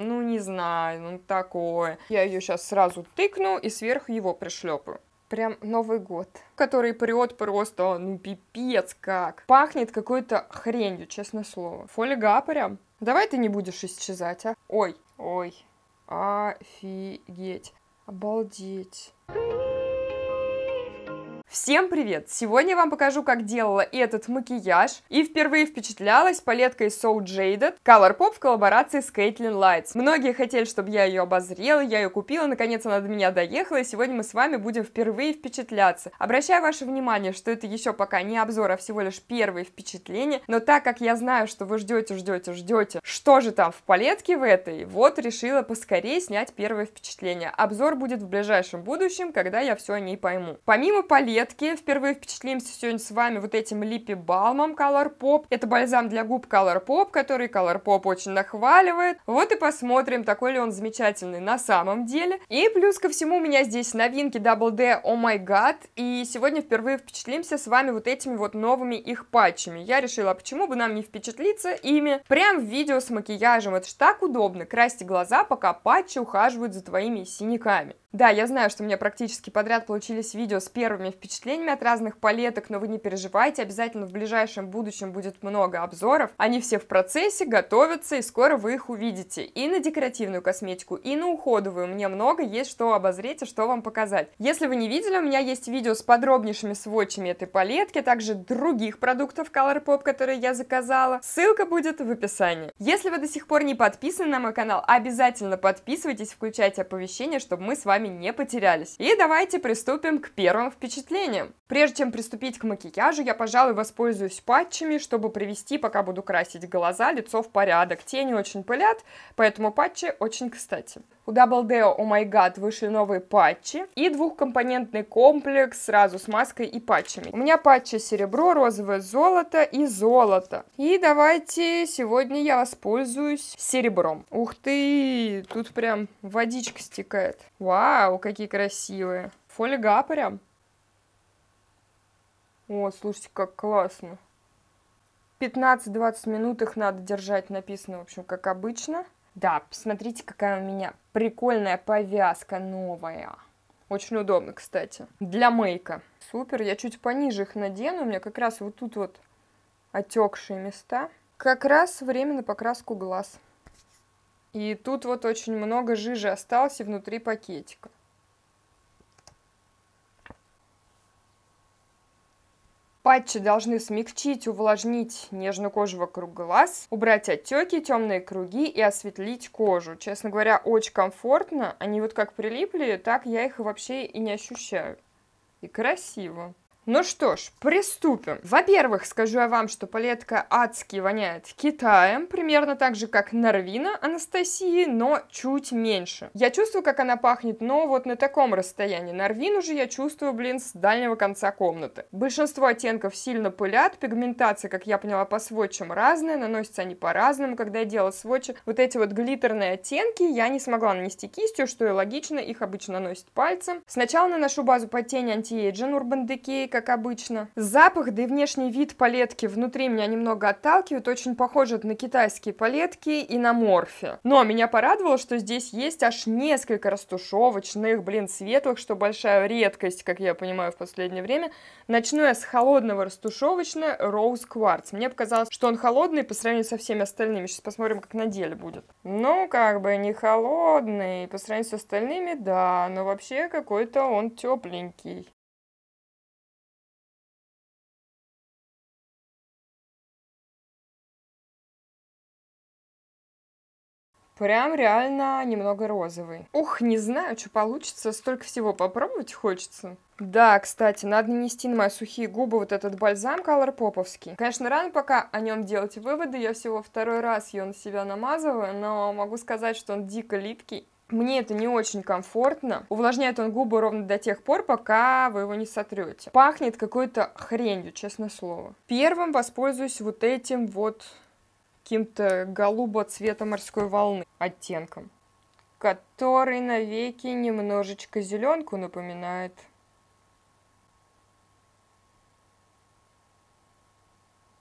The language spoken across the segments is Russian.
Ну, не знаю, ну такое. Я ее сейчас сразу тыкну и сверху его пришлепаю. Прям Новый год, который прет просто, ну пипец как. Пахнет какой-то хренью, честное слово. Фольга прям. Давай ты не будешь исчезать, а? Ой, ой, офигеть, обалдеть. Всем привет! Сегодня я вам покажу, как делала этот макияж и впервые впечатлялась палеткой So Jaded Color Pop в коллаборации с Caitlin Lights. Многие хотели, чтобы я ее обозрела, я ее купила, наконец она до меня доехала, и сегодня мы с вами будем впервые впечатляться. Обращаю ваше внимание, что это еще пока не обзор, а всего лишь первые впечатления, но так как я знаю, что вы ждете, ждете, ждете, что же там в палетке в этой, вот решила поскорее снять первое впечатление. Обзор будет в ближайшем будущем, когда я все о ней пойму. Помимо палет палетки. Впервые впечатлимся сегодня с вами вот этим Липи Балмом Color Pop. Это бальзам для губ Color Pop, который Color Pop очень нахваливает. Вот и посмотрим, такой ли он замечательный на самом деле. И плюс ко всему у меня здесь новинки Double D Oh My God. И сегодня впервые впечатлимся с вами вот этими вот новыми их патчами. Я решила, а почему бы нам не впечатлиться ими. Прям в видео с макияжем. Это ж так удобно. Красьте глаза, пока патчи ухаживают за твоими синяками. Да, я знаю, что у меня практически подряд получились видео с первыми впечатлениями от разных палеток, но вы не переживайте, обязательно в ближайшем будущем будет много обзоров. Они все в процессе, готовятся, и скоро вы их увидите. И на декоративную косметику, и на уходовую. Мне много есть что обозреть и что вам показать. Если вы не видели, у меня есть видео с подробнейшими сводчами этой палетки, а также других продуктов ColourPop, которые я заказала. Ссылка будет в описании. Если вы до сих пор не подписаны на мой канал, обязательно подписывайтесь, включайте оповещения, чтобы мы с вами вами не потерялись. И давайте приступим к первым впечатлениям. Прежде чем приступить к макияжу, я, пожалуй, воспользуюсь патчами, чтобы привести, пока буду красить глаза, лицо в порядок. Тени очень пылят, поэтому патчи очень кстати. У Double Deo Oh My God вышли новые патчи и двухкомпонентный комплекс сразу с маской и патчами. У меня патчи серебро, розовое золото и золото. И давайте сегодня я воспользуюсь серебром. Ух ты, тут прям водичка стекает. Вау, какие красивые. Фольга прям. О, слушайте, как классно. 15-20 минут их надо держать написано, в общем, как обычно. Да, посмотрите, какая у меня прикольная повязка новая. Очень удобно, кстати. Для мейка. Супер, я чуть пониже их надену. У меня как раз вот тут вот отекшие места. Как раз время на покраску глаз. И тут вот очень много жижи осталось и внутри пакетика. Патчи должны смягчить, увлажнить нежную кожу вокруг глаз, убрать отеки, темные круги и осветлить кожу. Честно говоря, очень комфортно. Они вот как прилипли, так я их вообще и не ощущаю. И красиво. Ну что ж, приступим. Во-первых, скажу я вам, что палетка адски воняет Китаем, примерно так же, как Норвина Анастасии, но чуть меньше. Я чувствую, как она пахнет, но вот на таком расстоянии. Норвину же я чувствую, блин, с дальнего конца комнаты. Большинство оттенков сильно пылят, пигментация, как я поняла, по сводчам разная, наносятся они по-разному. Когда я делала сводчи, вот эти вот глиттерные оттенки я не смогла нанести кистью, что и логично, их обычно наносят пальцем. Сначала наношу базу под тени Anti-Aging Urban Decay, как обычно. Запах, да и внешний вид палетки внутри меня немного отталкивают. очень похожат на китайские палетки и на морфе. Но меня порадовало, что здесь есть аж несколько растушевочных, блин, светлых, что большая редкость, как я понимаю, в последнее время. Начну я с холодного растушевочного Rose Quartz. Мне показалось, что он холодный по сравнению со всеми остальными. Сейчас посмотрим, как на деле будет. Ну, как бы не холодный, по сравнению с остальными, да, но вообще какой-то он тепленький. Прям реально немного розовый. Ух, не знаю, что получится. Столько всего попробовать хочется. Да, кстати, надо нанести на мои сухие губы вот этот бальзам Color Поповский. Конечно, рано пока о нем делать выводы, я всего второй раз ее на себя намазываю, но могу сказать, что он дико липкий мне это не очень комфортно. Увлажняет он губы ровно до тех пор, пока вы его не сотрете. Пахнет какой-то хренью, честное слово. Первым воспользуюсь вот этим вот каким-то голубо цвета морской волны оттенком, который навеки немножечко зеленку напоминает.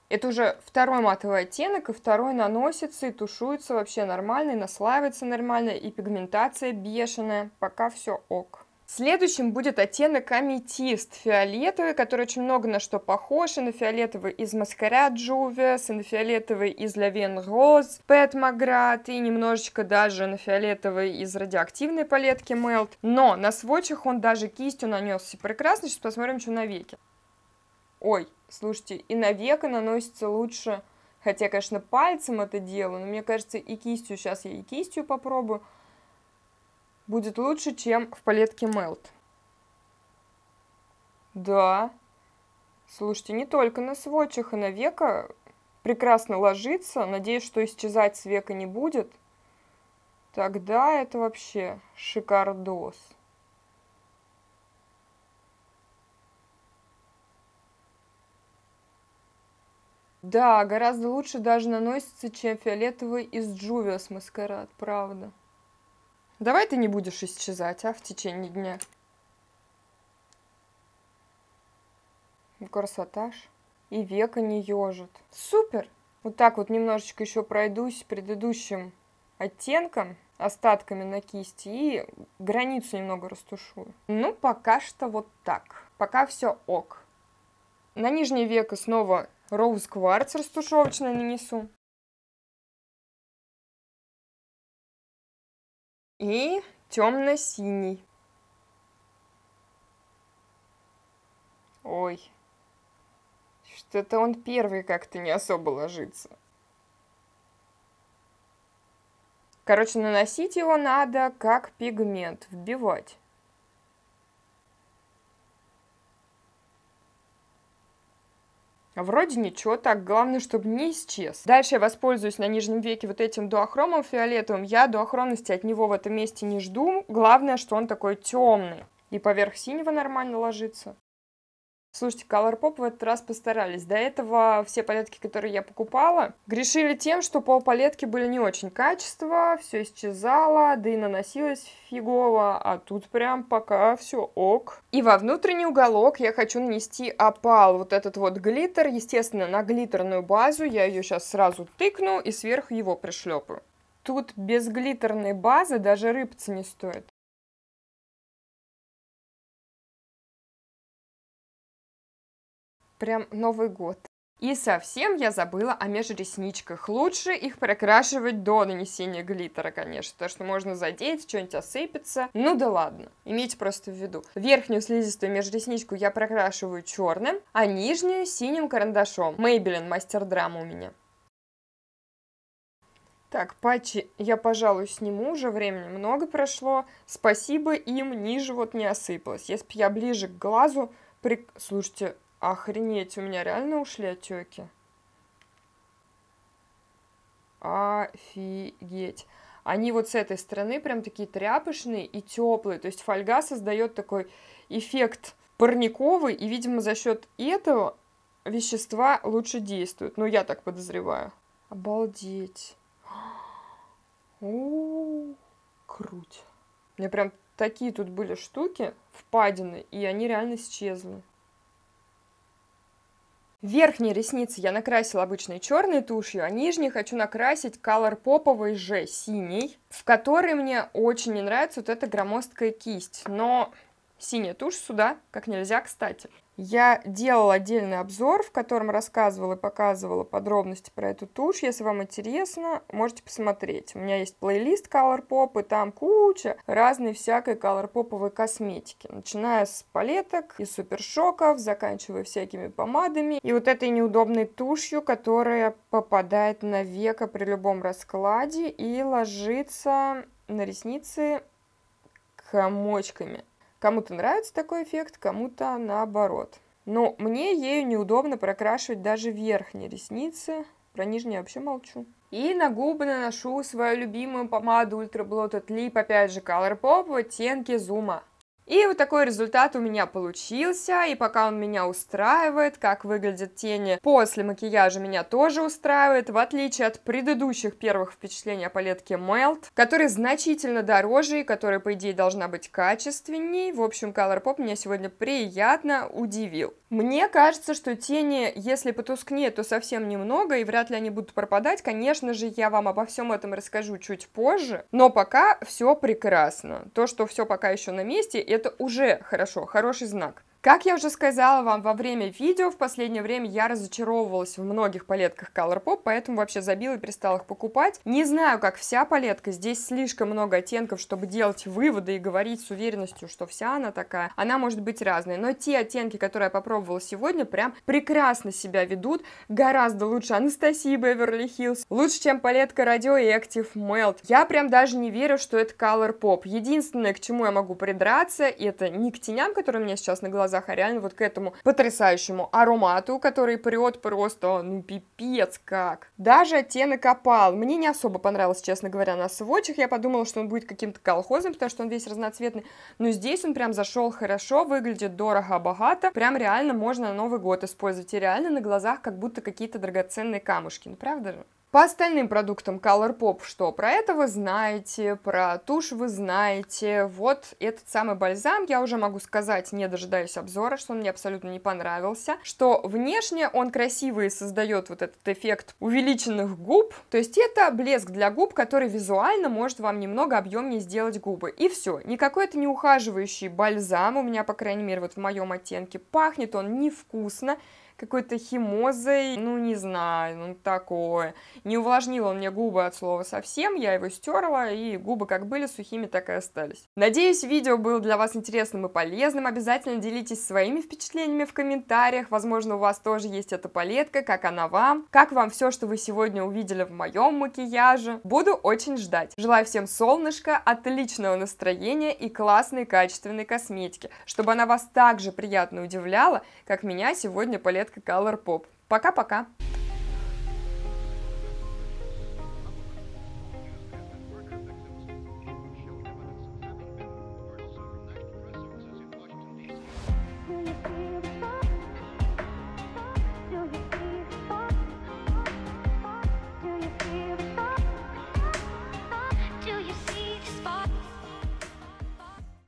Это уже второй матовый оттенок, и второй наносится и тушуется вообще нормально, и наслаивается нормально, и пигментация бешеная. Пока все ок. Следующим будет оттенок аметист фиолетовый, который очень много на что похож, и на фиолетовый из Маскаря Джувес, и на фиолетовый из Лавен Роз, Пэт Маград, и немножечко даже на фиолетовый из радиоактивной палетки Мелт. Но на сводчах он даже кистью нанесся прекрасно, сейчас посмотрим, что на веке. Ой, слушайте, и на века наносится лучше, хотя, конечно, пальцем это делаю, но мне кажется, и кистью, сейчас я и кистью попробую, будет лучше, чем в палетке Melt. Да. Слушайте, не только на сводчах и на века прекрасно ложится. Надеюсь, что исчезать с века не будет. Тогда это вообще шикардос. Да, гораздо лучше даже наносится, чем фиолетовый из Джувиас Маскарад, правда. Давай ты не будешь исчезать, а, в течение дня. Красотаж. И века не ежит. Супер! Вот так вот немножечко еще пройдусь предыдущим оттенком, остатками на кисти и границу немного растушую. Ну, пока что вот так. Пока все ок. На нижнее веко снова Rose Quartz растушевочное нанесу. и темно-синий. Ой, что-то он первый как-то не особо ложится. Короче, наносить его надо как пигмент, вбивать. А вроде ничего так, главное, чтобы не исчез. Дальше я воспользуюсь на нижнем веке вот этим дуохромом фиолетовым. Я дуохромности от него в этом месте не жду. Главное, что он такой темный. И поверх синего нормально ложится. Слушайте, Color Pop в этот раз постарались. До этого все палетки, которые я покупала, грешили тем, что пол палетки были не очень качества, все исчезало, да и наносилось фигово, а тут прям пока все ок. И во внутренний уголок я хочу нанести опал, вот этот вот глиттер, естественно, на глиттерную базу, я ее сейчас сразу тыкну и сверху его пришлепаю. Тут без глиттерной базы даже рыбцы не стоит. прям Новый год. И совсем я забыла о межресничках. Лучше их прокрашивать до нанесения глиттера, конечно, то что можно задеть, что-нибудь осыпется. Ну да ладно, имейте просто в виду. Верхнюю слизистую межресничку я прокрашиваю черным, а нижнюю синим карандашом. Мейбелин, мастер драма у меня. Так, патчи я, пожалуй, сниму, уже времени много прошло. Спасибо им, ниже вот не осыпалось. Если бы я ближе к глазу... При... Слушайте, Охренеть, у меня реально ушли отеки. Офигеть. Они вот с этой стороны прям такие тряпочные и теплые. То есть фольга создает такой эффект парниковый, и, видимо, за счет этого вещества лучше действуют. Ну, я так подозреваю. Обалдеть. О, круть. У меня прям такие тут были штуки, впадины, и они реально исчезли. Верхние ресницы я накрасила обычной черной тушью, а нижние хочу накрасить колор Поповой же синий, в которой мне очень не нравится вот эта громоздкая кисть. Но Синяя тушь сюда как нельзя кстати. Я делала отдельный обзор, в котором рассказывала и показывала подробности про эту тушь. Если вам интересно, можете посмотреть. У меня есть плейлист Color Pop, и там куча разной всякой Color Popовой косметики. Начиная с палеток и супершоков, заканчивая всякими помадами. И вот этой неудобной тушью, которая попадает на века при любом раскладе и ложится на ресницы комочками. Кому-то нравится такой эффект, кому-то наоборот. Но мне ею неудобно прокрашивать даже верхние ресницы. Про нижние вообще молчу. И на губы наношу свою любимую помаду Ultra Blot от Lip, опять же, Colourpop в оттенке зума. И вот такой результат у меня получился, и пока он меня устраивает, как выглядят тени после макияжа меня тоже устраивает, в отличие от предыдущих первых впечатлений о палетке Melt, которая значительно дороже и которая, по идее, должна быть качественней. В общем, Colourpop меня сегодня приятно удивил. Мне кажется, что тени, если потускнеют, то совсем немного, и вряд ли они будут пропадать. Конечно же, я вам обо всем этом расскажу чуть позже, но пока все прекрасно. То, что все пока еще на месте, это уже хорошо, хороший знак. Как я уже сказала вам во время видео, в последнее время я разочаровывалась в многих палетках Colourpop, поэтому вообще забила и перестала их покупать. Не знаю, как вся палетка, здесь слишком много оттенков, чтобы делать выводы и говорить с уверенностью, что вся она такая. Она может быть разной, но те оттенки, которые я попробовала сегодня, прям прекрасно себя ведут, гораздо лучше Анастасии Беверли Хиллз, лучше, чем палетка Active Melt. Я прям даже не верю, что это Colourpop. Единственное, к чему я могу придраться, это не к теням, которые у меня сейчас на глазах, глазах, а реально вот к этому потрясающему аромату, который прет просто, ну, пипец как. Даже оттенок опал. Мне не особо понравилось, честно говоря, на сводчах. Я подумала, что он будет каким-то колхозным, потому что он весь разноцветный. Но здесь он прям зашел хорошо, выглядит дорого-богато. Прям реально можно на Новый год использовать. И реально на глазах как будто какие-то драгоценные камушки. Ну, правда же? По остальным продуктам Color Pop, что про это вы знаете, про тушь вы знаете. Вот этот самый бальзам я уже могу сказать, не дожидаясь обзора, что он мне абсолютно не понравился. Что внешне он красивый и создает вот этот эффект увеличенных губ. То есть это блеск для губ, который визуально может вам немного объемнее сделать губы. И все. Никакой это не ухаживающий бальзам. У меня, по крайней мере, вот в моем оттенке пахнет он невкусно какой-то химозой, ну не знаю, ну такое. Не увлажнил он мне губы от слова совсем, я его стерла, и губы как были сухими, так и остались. Надеюсь, видео было для вас интересным и полезным. Обязательно делитесь своими впечатлениями в комментариях. Возможно, у вас тоже есть эта палетка, как она вам, как вам все, что вы сегодня увидели в моем макияже. Буду очень ждать. Желаю всем солнышка, отличного настроения и классной качественной косметики, чтобы она вас так же приятно удивляла, как меня сегодня палетка порядка Color Pop. Пока-пока!